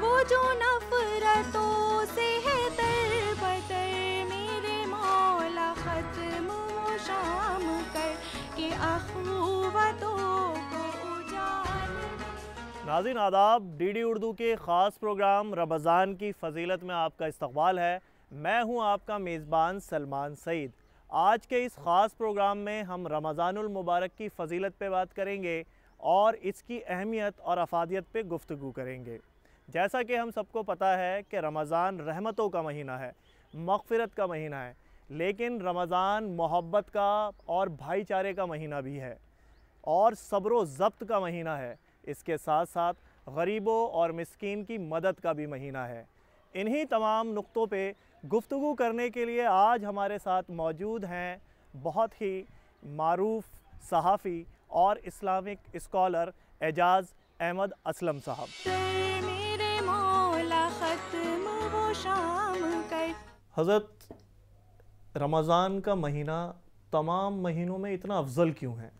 वो जो नफरतों से है तर बतर मेरे मौला खत्म शाम कर के नाजिन आदाब डीडी उर्दू के ख़ास प्रोग्राम रमज़ान की फजीलत में आपका इस्तकबाल है मैं हूं आपका मेज़बान सलमान सईद आज के इस ख़ास प्रोग्राम में हम रमज़ानुल मुबारक की फजीलत पे बात करेंगे और इसकी अहमियत और अफादियत पे गुफ्तु करेंगे जैसा कि हम सबको पता है कि रमज़ान रहमतों का महीना है मगफ़रत का महीना है लेकिन रमज़ान मोहब्बत का और भाईचारे का महीना भी है और सब्र ज़ब्त का महीना है इसके साथ साथ गरीबों और मस्किन की मदद का भी महीना है इन्हीं तमाम नुक्तों पे गुफ्तु करने के लिए आज हमारे साथ मौजूद हैं बहुत ही मरूफ सहाफ़ी और इस्लामिक इस्कॉलर एजाज़ अहमद असलम साहब शाम कर हज़रत रमज़ान का महीना तमाम महीनों में इतना अफजल क्यों है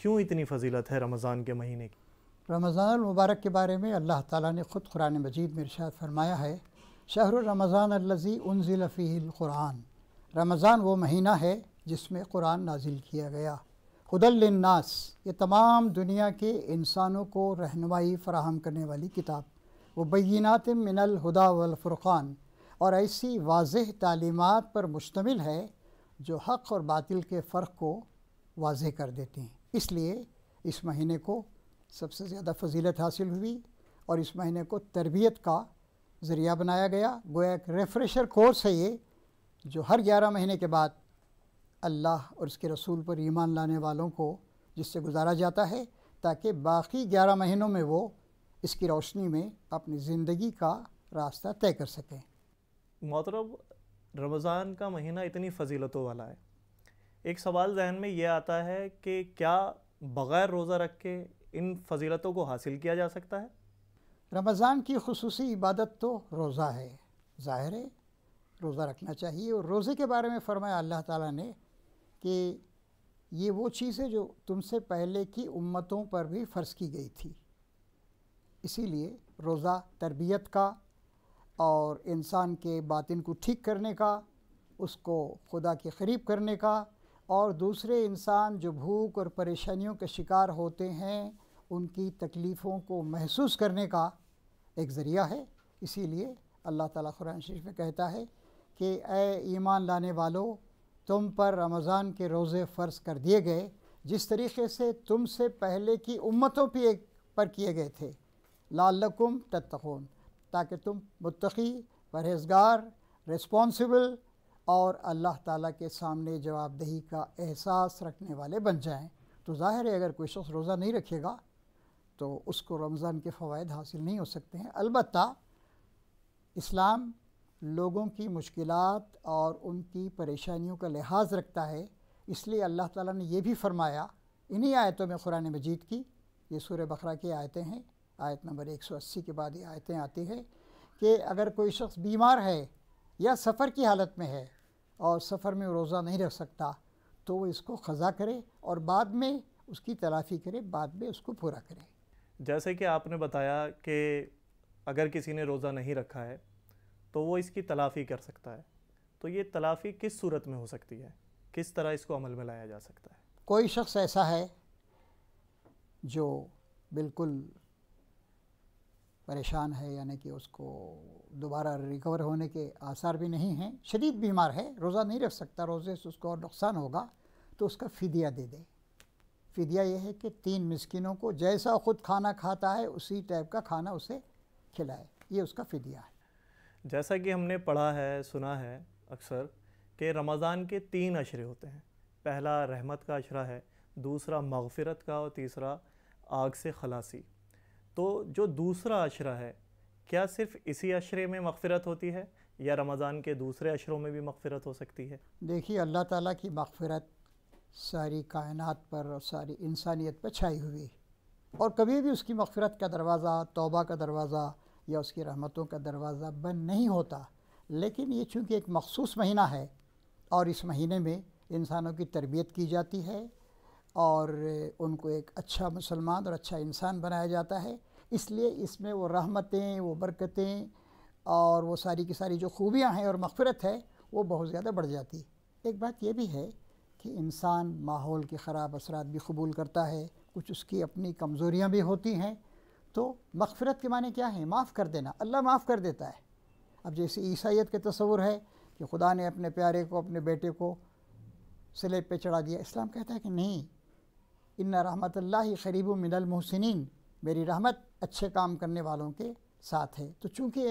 क्यों इतनी फजीलत है रमज़ान के महीने की रमज़ान मुबारक के बारे में अल्लाह ताला ने ख़ुद कुरान मजीद में इरशाद फरमाया है शहर रमज़ान अल्लज़ी कुरान रमज़ान वो महीना है जिसमें कुरान नाजिल किया गया खुदलनास ये तमाम दुनिया के इंसानों को रहनमाई फ़राहम करने वाली किताब वो बीनात मिनल हुदा वलफ़ुरक़ान और ऐसी वाज तलीमत पर मुश्तमिल है जो हक़ और बातिल के फ़र्क को वाज कर देती हैं इसलिए इस महीने को सबसे ज़्यादा फजीलत हासिल हुई और इस महीने को तरबियत का ज़रिया बनाया गया गोया एक रेफ्रेशर कोर्स है ये जो हर ग्यारह महीने के बाद अल्लाह और उसके रसूल पर ईमान लाने वालों को जिससे गुजारा जाता है ताकि बाकी ग्यारह महीनों में वो इसकी रोशनी में अपनी ज़िंदगी का रास्ता तय कर सकें मोहतरब रमज़ान का महीना इतनी फजीलतों वाला है एक सवाल जहन में ये आता है कि क्या बग़ैर रोज़ा रख के इन फजीलतों को हासिल किया जा सकता है रमज़ान की खसूस इबादत तो रोज़ा है ज़ाहिर है रोज़ा रखना चाहिए और रोज़े के बारे में फ़रमाया अल्लाह ताला ने कि ये वो चीज़ है जो तुमसे पहले की उम्मतों पर भी फ़र्ज़ की गई थी इसीलिए रोज़ा तरबियत का और इंसान के बातिन को ठीक करने का उसको खुदा के करीब करने का और दूसरे इंसान जो भूख और परेशानियों के शिकार होते हैं उनकी तकलीफ़ों को महसूस करने का एक ज़रिया है इसीलिए अल्लाह ताला तुरान शरीफ में कहता है कि ए ईमान लाने वालों तुम पर रमज़ान के रोज़े फ़र्ज़ कर दिए गए जिस तरीके से तुमसे पहले की उम्मतों पर पर किए गए थे लालकुम तत्तखून ताकि तुम मुतकी परहेजगार रिस्पॉन्सिबल और अल्लाह ताला के सामने जवाबदेही का एहसास रखने वाले बन जाएं तो ज़ाहिर है अगर कोई शख्स रोज़ा नहीं रखेगा तो उसको रमज़ान के फ़वाद हासिल नहीं हो सकते हैं अलबत् इस्लाम लोगों की मुश्किल और उनकी परेशानियों का लिहाज रखता है इसलिए अल्लाह ताला ने यह भी फरमाया इन्हीं आयतों में कुरान मजीद की ये सूर्य बकरा की आयतें हैं आयत नंबर 180 के बाद ये आयतें आती है कि अगर कोई शख्स बीमार है या सफ़र की हालत में है और सफ़र में रोज़ा नहीं रख सकता तो वो इसको ख़ज़ा करे और बाद में उसकी तलाफ़ी करे बाद में उसको पूरा करे जैसे कि आपने बताया कि अगर किसी ने रोज़ा नहीं रखा है तो वो इसकी तलाफ़ी कर सकता है तो ये तलाफ़ी किस सूरत में हो सकती है किस तरह इसको अमल में लाया जा सकता है कोई शख्स ऐसा है जो बिल्कुल परेशान है यानी कि उसको दोबारा रिकवर होने के आसार भी नहीं हैं शदीद बीमार है रोज़ा नहीं रख सकता रोज़े से उसको और नुकसान होगा तो उसका फ़दिया दे दे फदिया यह है कि तीन मिसकिनों को जैसा ख़ुद खाना खाता है उसी टाइप का खाना उसे खिलाए ये उसका फ़दिया है जैसा कि हमने पढ़ा है सुना है अक्सर कि रमज़ान के तीन अशरे होते हैं पहला रहमत का अशरा है दूसरा मगफ़रत का और तीसरा आग से खलासी तो जो दूसरा अशरा है क्या सिर्फ इसी अशरे में मगफ़रत होती है या रमज़ान के दूसरे अशरों में भी मगफ़रत हो सकती है देखिए अल्लाह ताला की मगफ़रत सारी कायनात पर और सारी इंसानियत पर छाई हुई और कभी भी उसकी मगफ़रत का दरवाज़ा तोबा का दरवाज़ा या उसकी रहमतों का दरवाज़ा बंद नहीं होता लेकिन ये चूँकि एक मखसूस महीना है और इस महीने में इंसानों की तरबियत की जाती है और उनको एक अच्छा मुसलमान और अच्छा इंसान बनाया जाता है इसलिए इसमें वो रहमतें वो बरकतें और वो सारी की सारी जो खूबियाँ हैं और मफफरत है वो बहुत ज़्यादा बढ़ जाती है एक बात यह भी है कि इंसान माहौल के ख़राब असरा भी कबूल करता है कुछ उसकी अपनी कमज़ोरियाँ भी होती हैं तो मगफ़रत के माने क्या है माफ़ कर देना अल्लाह माफ़ कर देता है अब जैसे ईसाइत के तस्वुर है कि खुदा ने अपने प्यारे को अपने बेटे को स्लेब पे चढ़ा दिया इस्लाम कहता है कि नहीं इन रहमत ला मिनल मिनलमहसिन मेरी रहमत अच्छे काम करने वालों के साथ है तो चूँकि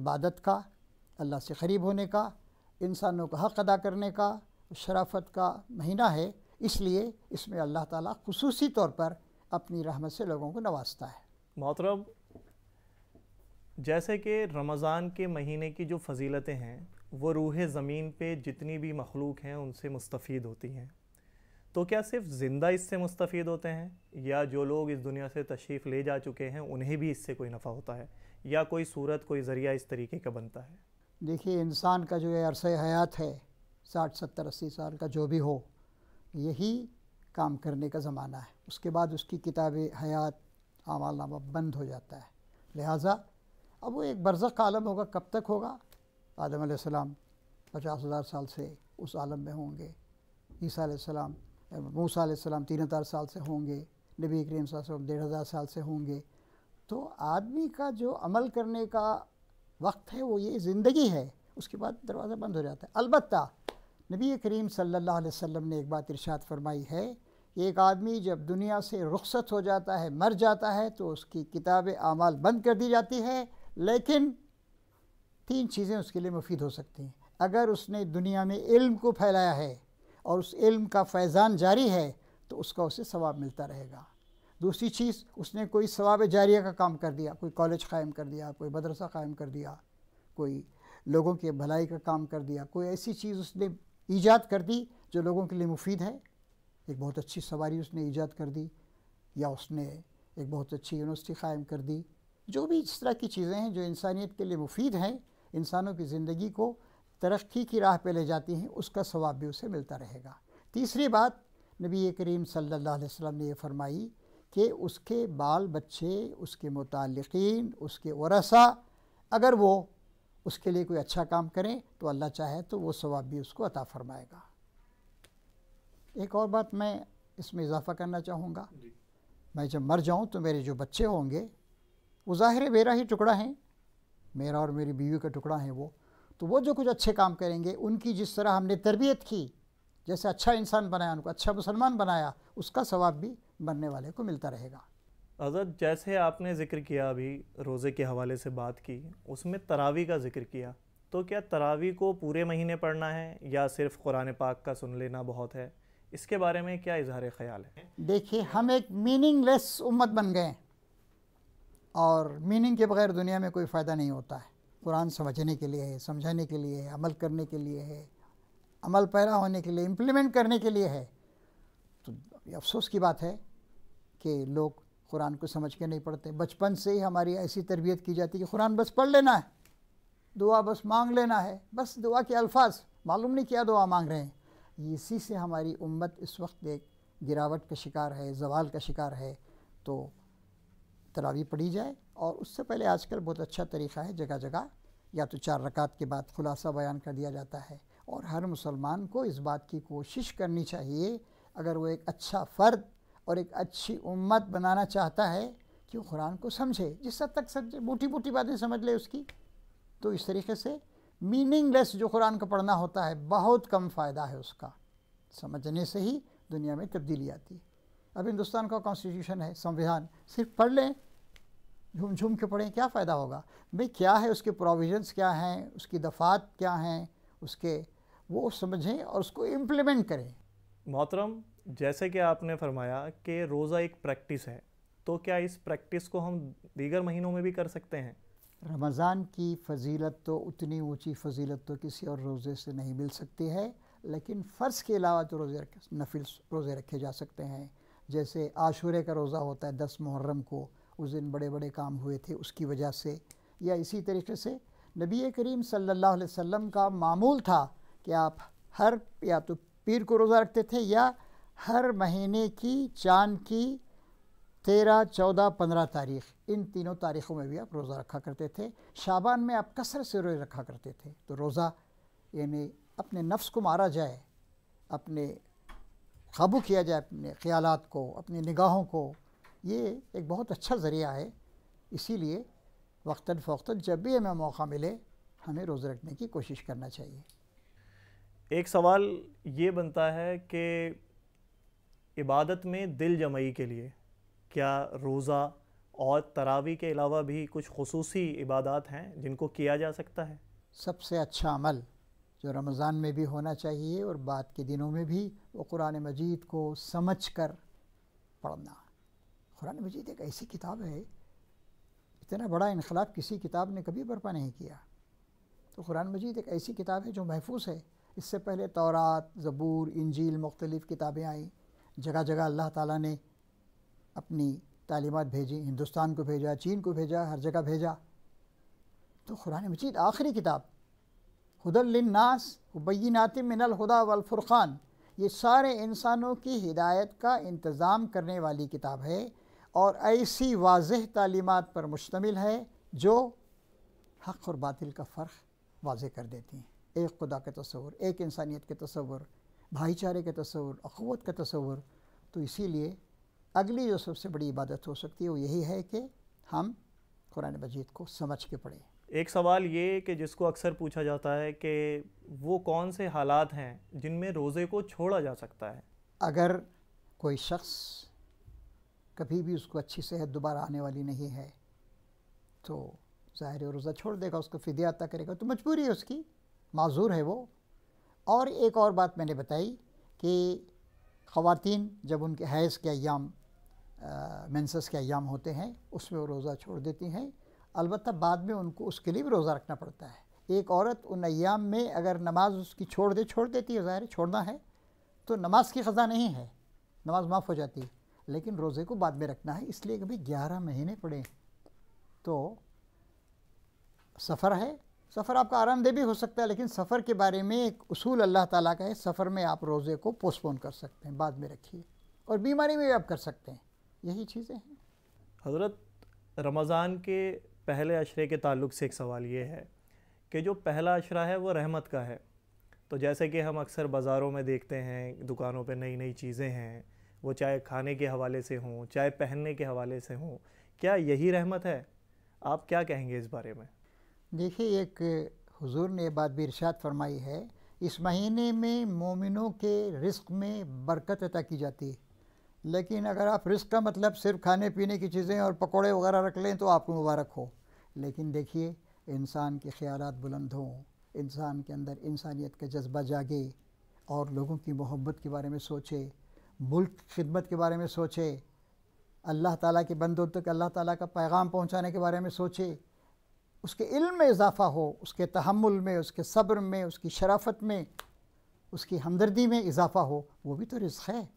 इबादत का अल्लाह से करीब होने का इंसानों का हक़ अदा करने का शराफत का महीना है इसलिए इसमें अल्लाह ताला खसूसी तौर पर अपनी रहमत से लोगों को नवाजता है मोहतरब जैसे कि रमज़ान के महीने की जो फजीलतें हैं वो रूह ज़मीन पे जितनी भी मखलूक हैं उनसे मुस्तफ़ीद होती हैं तो क्या सिर्फ ज़िंदा इससे मुस्तफ़ होते हैं या जो लोग इस दुनिया से तशरीफ़ ले जा चुके हैं उन्हें भी इससे कोई नफ़ा होता है या कोई सूरत कोई ज़रिया इस तरीके का बनता है देखिए इंसान का जो है अरस हयात है साठ सत्तर अस्सी साल का जो भी हो यही काम करने का ज़माना है उसके बाद उसकी किताब हयात नामा बंद हो जाता है लिहाजा अब वो एक बरज़ आलम होगा कब तक होगा आदम आसमाम पचास हज़ार साल से उस आलम में होंगे ईसा सलाम मूसा आसमाम तीन हज़ार साल से होंगे नबी करीम डेढ़ हज़ार साल से होंगे तो आदमी का जो अमल करने का वक्त है वो ये ज़िंदगी है उसके बाद दरवाज़ा बंद हो जाता है अलबत् नबी करीम सल्ला वम ने एक बात इर्शाद फरमाई है कि एक आदमी जब दुनिया से रुखसत हो जाता है मर जाता है तो उसकी किताब आमाल बंद कर दी जाती है लेकिन तीन चीज़ें उसके लिए मुफीद हो सकती हैं अगर उसने दुनिया में इल्म को फैलाया है और उस इल्म का फैज़ान जारी है तो उसका उसे सवाब मिलता रहेगा दूसरी चीज़ उसने कोई सवाब जारिया का काम कर दिया कोई कॉलेज कायम कर दिया कोई मदरसा कायम कर दिया कोई लोगों के भलाई का काम कर दिया कोई ऐसी चीज़ उसने ईजाद कर दी जो लोगों के लिए मुफीद है एक बहुत अच्छी सवारी उसने ईजाद कर दी या उसने एक बहुत अच्छी यूनिवर्सिटी कायम कर दी जो भी इस तरह की चीज़ें हैं जो इंसानियत के लिए मुफीद हैं इंसानों की ज़िंदगी को तरक्की की राह पे ले जाती हैं उसका सवाब भी उसे मिलता रहेगा तीसरी बात नबी करीम सल्ला वसम ने यह फरमाई कि उसके बाल बच्चे उसके मतलकिन उसके वरसा अगर वो उसके लिए कोई अच्छा काम करें तो अल्लाह चाहे तो वो सवाब भी उसको अता फरमाएगा एक और बात मैं इसमें इजाफ़ा करना चाहूँगा मैं जब मर जाऊँ तो मेरे जो बच्चे होंगे वो ज़ाहिर मेरा ही टुकड़ा हैं मेरा और मेरी बीवी का टुकड़ा है वो तो वो जो कुछ अच्छे काम करेंगे उनकी जिस तरह हमने तरबियत की जैसे अच्छा इंसान बनाया उनको अच्छा मुसलमान बनाया उसका सवाब भी बनने वाले को मिलता रहेगा अजर जैसे आपने जिक्र किया अभी रोज़े के हवाले से बात की उसमें तरावी का जिक्र किया तो क्या तरावी को पूरे महीने पढ़ना है या सिर्फ कुरान पाक का सुन लेना बहुत है इसके बारे में क्या इजहार ख्याल है देखिए हम एक मीनिंगलेस उम्मत बन गए और मीनिंग के बगैर दुनिया में कोई फ़ायदा नहीं होता है कुरान समझने के लिए है समझाने के लिए है अमल करने के लिए है अमल पैरा होने के लिए इम्प्लीमेंट करने के लिए है तो अफसोस की बात है कि लोग कुरान को समझ के नहीं पढ़ते बचपन से ही हमारी ऐसी तरबियत की जाती है कि कुरान बस पढ़ लेना है दुआ बस मांग लेना है बस दुआ के अल्फाज मालूम नहीं क्या दुआ मांग रहे हैं इसी से हमारी उम्मत इस वक्त एक गिरावट का शिकार है जवाल का शिकार है तो तरावी पढ़ी जाए और उससे पहले आजकल बहुत अच्छा तरीक़ा है जगह जगह या तो चार रकात के बाद खुलासा बयान कर दिया जाता है और हर मुसलमान को इस बात की कोशिश करनी चाहिए अगर वो एक अच्छा फ़र्द और एक अच्छी उम्मत बनाना चाहता है कि वो कुरान को समझे जिस हद तक समझे मोटी मोटी बातें समझ ले उसकी तो इस तरीके से मीनिंगलेस जो कुरान का पढ़ना होता है बहुत कम फ़ायदा है उसका समझने से ही दुनिया में तब्दीली आती है अब हिंदुस्तान का कॉन्स्टिट्यूशन है संविधान सिर्फ पढ़ लें झूम झूम के पढ़ें क्या फ़ायदा होगा भाई क्या है उसके प्रोविजंस क्या हैं उसकी दफ़ात क्या हैं उसके वो समझें और उसको इम्प्लीमेंट करें मोहतरम जैसे कि आपने फरमाया कि रोज़ा एक प्रैक्टिस है तो क्या इस प्रैक्टिस को हम दीगर महीनों में भी कर सकते हैं रमज़ान की फजीलत तो उतनी ऊंची फजीलत तो किसी और रोज़े से नहीं मिल सकती है लेकिन फ़र्ज़ के अलावा तो रोज़े नफिल रोज़े रखे जा सकते हैं जैसे आशूरे का रोज़ा होता है दस मुहर्रम को उस दिन बड़े बड़े काम हुए थे उसकी वजह से या इसी तरीके से नबी करीम सल्लल्लाहु अलैहि वसल्लम का मामूल था कि आप हर या तो पीर को रोज़ा रखते थे या हर महीने की चांद की तेरह चौदह पंद्रह तारीख इन तीनों तारीख़ों में भी आप रोज़ा रखा करते थे शाबान में आप कसर से रोज रखा करते थे तो रोज़ा यानी अपने नफ्स को मारा जाए अपने काबू किया जाए अपने ख्याल को अपनी निगाहों को ये एक बहुत अच्छा ज़रिया है इसीलिए वक्ता फ़ौता जब भी हमें मौका मिले हमें रोज़ रखने की कोशिश करना चाहिए एक सवाल ये बनता है कि इबादत में दिल जमाई के लिए क्या रोज़ा और तरावी के अलावा भी कुछ खसूस इबादत हैं जिनको किया जा सकता है सबसे अच्छा अमल जो रमज़ान में भी होना चाहिए और बाद के दिनों में भी वो कुरान मजीद को समझ कर पढ़ना कुरान मजीद एक ऐसी किताब है इतना बड़ा इनकलाब किसी किताब ने कभी बर्पा नहीं किया तो कुरान मजीद एक ऐसी किताब है जो महफूज है इससे पहले तौरात ज़बूर इंजील मुख्तलिफ़ किताबें आई जगह जगह अल्लाह ताला ने अपनी तालीमत भेजी हिंदुस्तान को भेजा चीन को भेजा हर जगह भेजा तो कुरान मजीद आखिरी किताब हदलनास हुबैनातिम मिनल हुदा वलफ़ुरक़ान ये सारे इंसानों की हिदायत का इंतज़ाम करने वाली किताब है और ऐसी वाज तलीमत पर मुश्तमिल है जो हक़ और बातिल का फ़र्क वाज कर देती हैं एक खुदा के तस्वर एक इंसानियत के तस्वर भाईचारे के तस्वर अखवत का तस्वर तो इसीलिए अगली जो सबसे बड़ी इबादत हो सकती है वो यही है कि हम कुरान मजीद को समझ के पढ़ें एक सवाल ये कि जिसको अक्सर पूछा जाता है कि वो कौन से हालात हैं जिनमें रोज़े को छोड़ा जा सकता है अगर कोई शख्स कभी भी उसको अच्छी सेहत दोबारा आने वाली नहीं है तो ज़ाहिर रोज़ा छोड़ देगा उसको फिदिया अता करेगा तो मजबूरी है उसकी माजूर है वो और एक और बात मैंने बताई कि ख़वातीन जब उनके हैज़ के अयाम मेंसेस के अयाम होते हैं उसमें वो रोज़ा छोड़ देती हैं अलबत् बाद में उनको उसके लिए भी रोज़ा रखना पड़ता है एक औरत उन अयाम में अगर नमाज उसकी छोड़ दे छोड़ देती है ज़ाहिर छोड़ना है तो नमाज की ख़ज़ा नहीं है नमाज माफ़ हो जाती है लेकिन रोज़े को बाद में रखना है इसलिए कभी ग्यारह महीने पड़े तो सफ़र है सफ़र आपका आरामदेह भी हो सकता है लेकिन सफ़र के बारे में एक उसूल अल्लाह ताला का है सफ़र में आप रोज़े को पोस्टपोन कर सकते हैं बाद में रखिए और बीमारी में भी आप कर सकते हैं यही चीज़ें हैं हज़रत रमज़ान के पहले अशरे के ताल्लुक से एक सवाल ये है कि जो पहला अशरा है वो रहमत का है तो जैसे कि हम अक्सर बाज़ारों में देखते हैं दुकानों पे नई नई चीज़ें हैं वो चाहे खाने के हवाले से हों चाहे पहनने के हवाले से हों क्या यही रहमत है आप क्या कहेंगे इस बारे में देखिए एक हुजूर ने बात भी इर्शाद फरमाई है इस महीने में मोमिनों के रिस्क में बरकत अदा की जाती है लेकिन अगर आप रिस्क का मतलब सिर्फ खाने पीने की चीज़ें और पकोड़े वगैरह रख लें तो आपको मुबारक हो लेकिन देखिए इंसान के ख्याल बुलंद हों इंसान के अंदर इंसानियत का जज्बा जागे और लोगों की मोहब्बत के बारे में सोचे मुल्क की खिदमत के बारे में सोचे अल्लाह ताला के बंदों तक अल्लाह ताला का पैगाम पहुंचाने के बारे में सोचे उसके इल्म में इजाफ़ा हो उसके तहमुल में उसके सब्र में उसकी शराफत में उसकी हमदर्दी में इजाफ़ा हो वो भी तो रिस्क है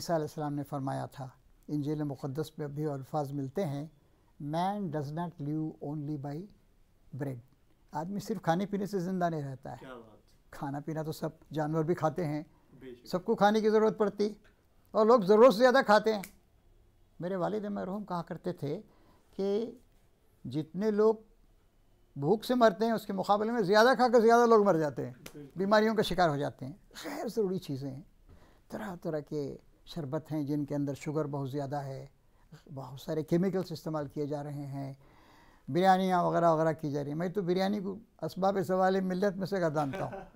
ईसा आसमाम ने फरमाया था इंजील मुक़दस में भी अल्फाज मिलते हैं man does not live only by bread आदमी सिर्फ खाने पीने से ज़िंदा नहीं रहता है खाना पीना तो सब जानवर भी खाते हैं सबको खाने की ज़रूरत पड़ती और लोग ज़रूरत से ज़्यादा खाते हैं मेरे वालिद महरूम कहा करते थे कि जितने लोग भूख से मरते हैं उसके मुकाबले में ज़्यादा खाकर ज़्यादा लोग मर जाते हैं बीमारियों का शिकार हो जाते हैं गैर ज़रूरी चीज़ें हैं तरह तरह के शरबत हैं जिनके अंदर शुगर बहुत ज़्यादा है बहुत सारे केमिकल्स इस्तेमाल किए जा रहे हैं बिरयानियाँ वगैरह वगैरह की जा रही हैं मैं तो बिरयानी को इसबाब सवाल मिलत में से गदानता हूँ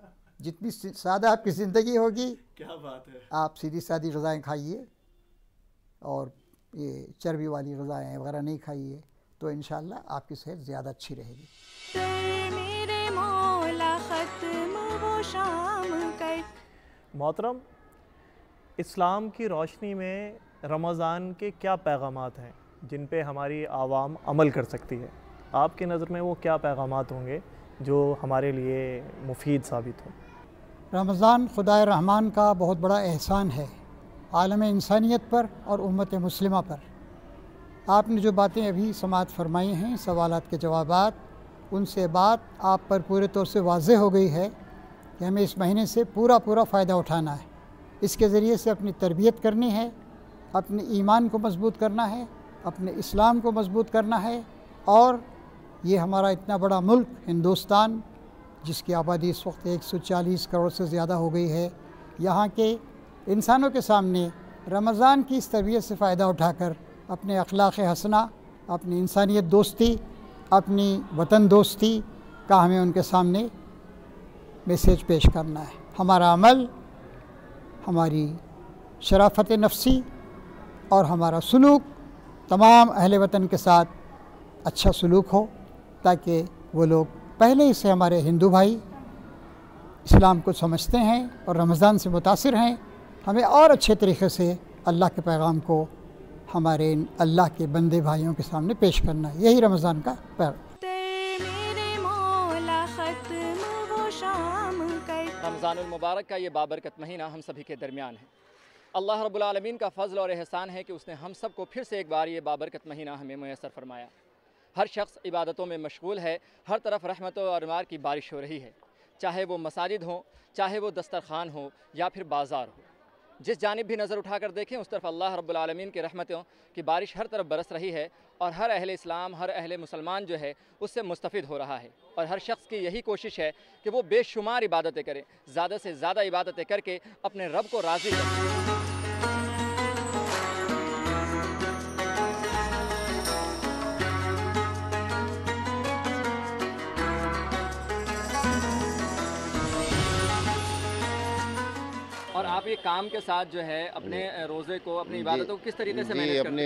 जितनी सादा आपकी ज़िंदगी होगी क्या बात है आप सीधी सादी गज़ाएँ खाइए और ये चर्बी वाली गज़ाएँ वगैरह नहीं खाइए तो इन आपकी सेहत ज़्यादा अच्छी रहेगी मोहतरम इस्लाम की रोशनी में रमज़ान के क्या पैगाम हैं जिन पे हमारी आवाम अमल कर सकती है आपकी नज़र में वो क्या पैगाम होंगे जो हमारे लिए मुफीद साबित हों रमज़ान खुदा रहमान का बहुत बड़ा एहसान है आलम इंसानियत पर और उम्मत मुस्लिमा पर आपने जो बातें अभी समात फरमाई हैं सवाल के जवाब उनसे बात आप पर पूरे तौर से वाज हो गई है कि हमें इस महीने से पूरा पूरा फ़ायदा उठाना है इसके ज़रिए से अपनी तरबियत करनी है अपने ईमान को मजबूत करना है अपने इस्लाम को मजबूत करना है और ये हमारा इतना बड़ा मुल्क हिंदुस्तान जिसकी आबादी इस वक्त 140 करोड़ से ज़्यादा हो गई है यहाँ के इंसानों के सामने रमज़ान की इस तरबियत से फ़ायदा उठाकर अपने अखलाक हसना अपनी इंसानियत दोस्ती अपनी वतन दोस्ती का हमें उनके सामने मैसेज पेश करना है हमारा अमल हमारी शराफत नफसी और हमारा सलूक तमाम अहल वतन के साथ अच्छा सलूक हो ताकि वो लोग पहले से हमारे हिंदू भाई इस्लाम को समझते हैं और रमज़ान से मुतासर हैं हमें और अच्छे तरीके से अल्लाह के पैगाम को हमारे इन अल्लाह के बंदे भाइयों के सामने पेश करना यही रमज़ान का पैर रमज़ानमबारक का ये बाबरकत महीना हम सभी के दरमियान है अल्लाह रब्बुल रबालमीन का फजल और एहसान है कि उसने हम सबको फिर से एक बार ये बाबरकत महीना हमें मैसर फरमाया हर शख्स इबादतों में मशगूल है हर तरफ रहमतों और अरमार की बारिश हो रही है चाहे वो मसाजिद हों चाहे वो दस्तरखान हो या फिर बाजार हो जिस जानब भी नज़र उठाकर देखें उस तरफ अल्लाह रब्लमिन की रहमतों की बारिश हर तरफ बरस रही है और हर अहल इस्लाम हर अहल मुसलमान जो है उससे मुस्तफ़ हो रहा है और हर शख्स की यही कोशिश है कि वो बेशुमार इबादतें करें ज़्यादा से ज़्यादा इबादतें करके अपने रब को राज़ी करें आप ये काम के साथ जो है अपने रोज़े को अपनी इबादतों को किस तरीके से मैनेज अपनी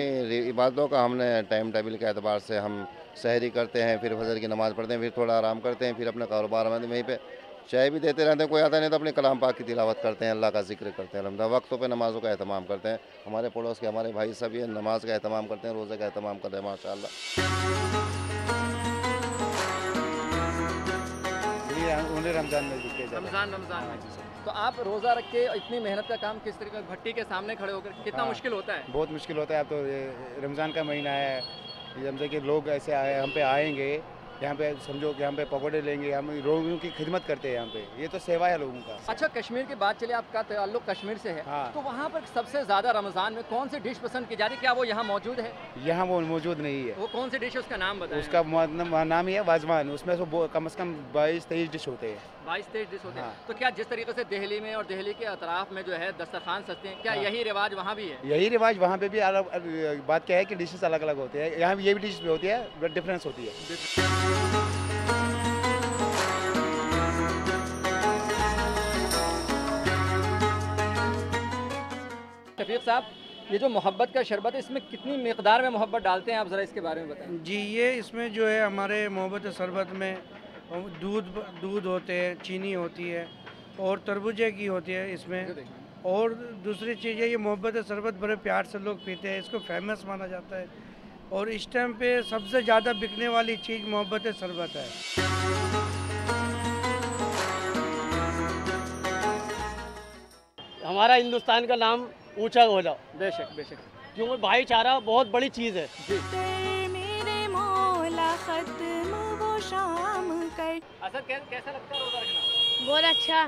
इबादतों का हमने टाइम टेबल के अतबार से हम सहरी करते हैं फिर फजर की नमाज़ पढ़ते हैं फिर थोड़ा आराम करते हैं फिर अपना कारोबार हमें वहीं पर चाय भी देते रहते हैं कोई आता नहीं तो अपने कलाम पाक की तिलावत करते हैं अल्लाह का जिक्र करते हैं अलहमदा वक्तों पर नमाज़ों का अहतमाम करते हैं हमारे पड़ोस के हमारे भाई सब ये नमाज का अहतमाम करते हैं रोज़े का अहतमाम करते हैं माशा रमज़ान में रमज़ान रमज़ान तो आप रोज़ा रख के इतनी मेहनत का काम किस तरीके भट्टी के सामने खड़े होकर कितना हाँ, मुश्किल होता है बहुत मुश्किल होता है अब तो रमज़ान का महीना है समझे कि लोग ऐसे आए हम पे आएंगे यहाँ पे समझो कि यहाँ पे पकौड़े लेंगे हम लोगों की खिदमत करते हैं यहाँ पे ये तो सेवा है लोगों का अच्छा कश्मीर की बात चले आपका ताल्लुक कश्मीर से है हाँ। तो वहाँ पर सबसे ज़्यादा रमज़ान में कौन सी डिश पसंद की जा रही क्या वो यहाँ मौजूद है यहाँ वो मौजूद नहीं है वो कौन सी डिश उसका नाम बताए उसका नाम ही है वाजवान उसमें कम अज़ कम बाईस तेईस डिश होते हैं बाईस तेईस डिश होते हैं हाँ। तो क्या जिस तरीके से दहली में और दहली के अतराफ में जो है दस्तरखान सस्ते हैं क्या हाँ। यही रिवाज वहाँ भी है यही रिवाज वहाँ पे भी अलग बात क्या है कि डिशेज अलग अलग होते हैं यहाँ ये भी डिश होती है डिफरेंस होती है शफीक साहब ये जो मोहब्बत का शरबत है इसमें कितनी मकदार में मोहब्बत डालते हैं आप ज़रा इसके बारे में बताएं जी ये इसमें जो है हमारे मोहब्बत शरबत में दूध दूध होते हैं चीनी होती है और तरबूजे की होती है इसमें और दूसरी चीज़ है ये मोहब्बत शरबत बड़े प्यार से लोग पीते हैं इसको फेमस माना जाता है और इस टाइम पे सबसे ज़्यादा बिकने वाली चीज़ मोहब्बत शरबत है हमारा हिंदुस्तान का नाम ऊंचा हो जाओ बेशक बेशक क्योंकि भाईचारा बहुत बड़ी चीज़ है जी। अंकल असद अच्छा, कैसा लगता है रोजा रखना बहुत अच्छा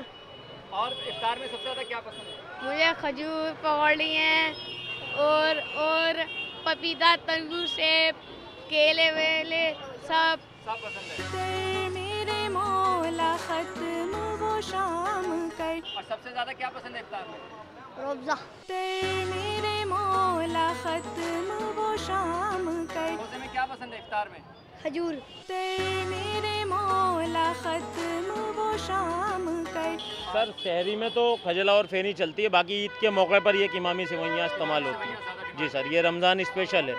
और इफ्तार में सबसे ज़्यादा क्या पसंद है मुझे खजूर पकौड़ी है और और पपीता तंगू से केले वेले सब सब पसंद है मेरे मोला खत्म वो शाम कर और सबसे ज़्यादा क्या पसंद है इफ्तार में रोजा मेरे मौला खत्म वो शाम कर रोजे में क्या पसंद है इफ्तार में हजूर मेरे मौला खत्म वो शाम कर सर शहरी में तो खजला और फेनी चलती है बाकी ईद के मौके पर ये किमामी सेवैयाँ इस्तेमाल होती हैं जी सर ये रमज़ान स्पेशल है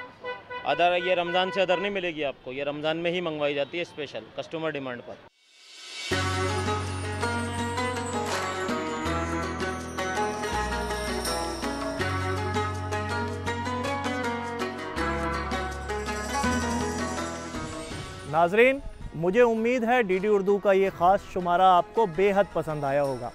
अदर ये रमज़ान से अदर नहीं मिलेगी आपको ये रमज़ान में ही मंगवाई जाती है स्पेशल कस्टमर डिमांड पर नाजरीन मुझे उम्मीद है डी डी उर्दू का ये ख़ास शुमारा आपको बेहद पसंद आया होगा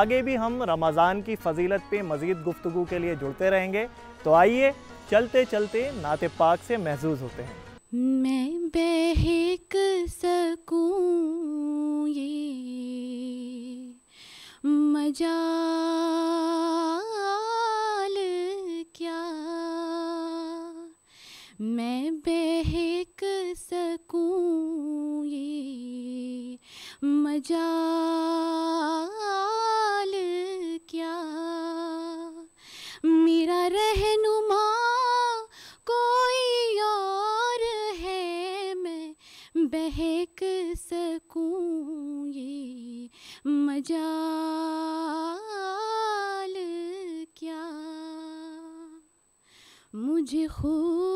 आगे भी हम रमज़ान की फजीलत पे मज़ीद गुफ्तु के लिए जुड़ते रहेंगे तो आइए चलते चलते नात पाक से महजूज होते हैं मैं बेहक सकूं ये मजा मैं बहक सकूँ ये मजाल क्या मेरा रहनुमा कोई और है मैं बहक सकूँ ये मजाल क्या मुझे खूब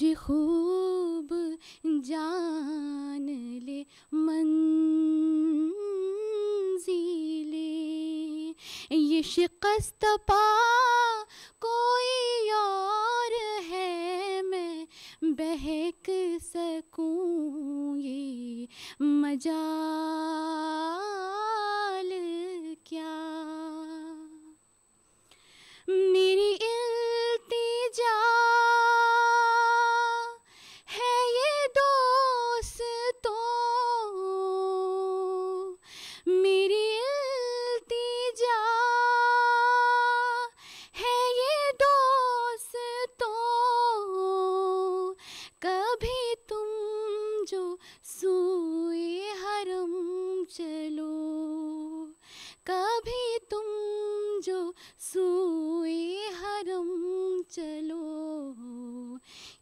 मुझे खूब जान ले मंजिले ये शिकस्त पा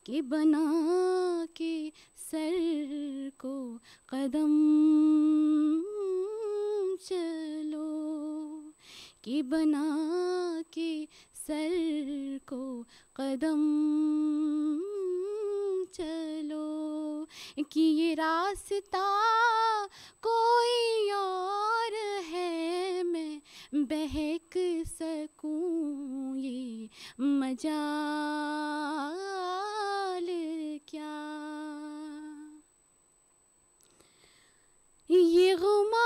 के बना के सर को कदम चलो कि बना के सर को कदम चलो कि ये रास्ता कोई और है मैं बहक सकूँ ये मजा 以后嘛。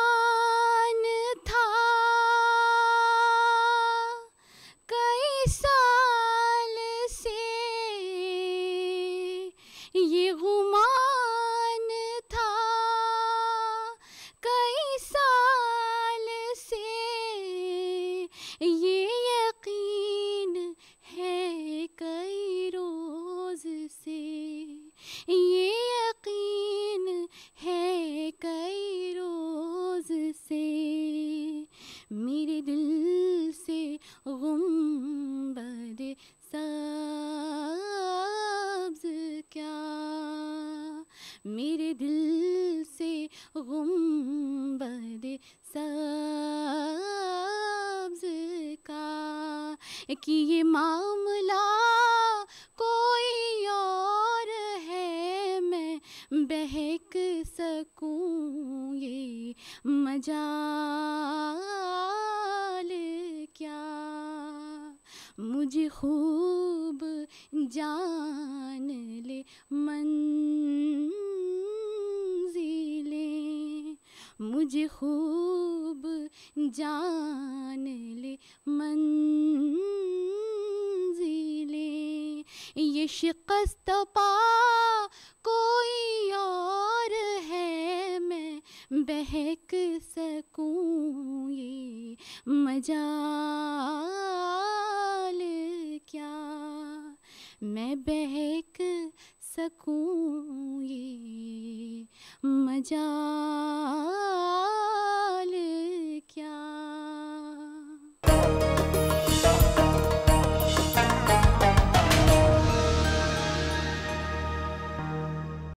कि ये मामला कोई और है मैं बहक सकूं ये मजाल क्या मुझे खूब जान ले मन मुझे खूब जान ले मन ये शिकस्त पा कोई और है मैं बहक सकूँ ये मजाल क्या मैं बहक सकूँ ये मजाल क्या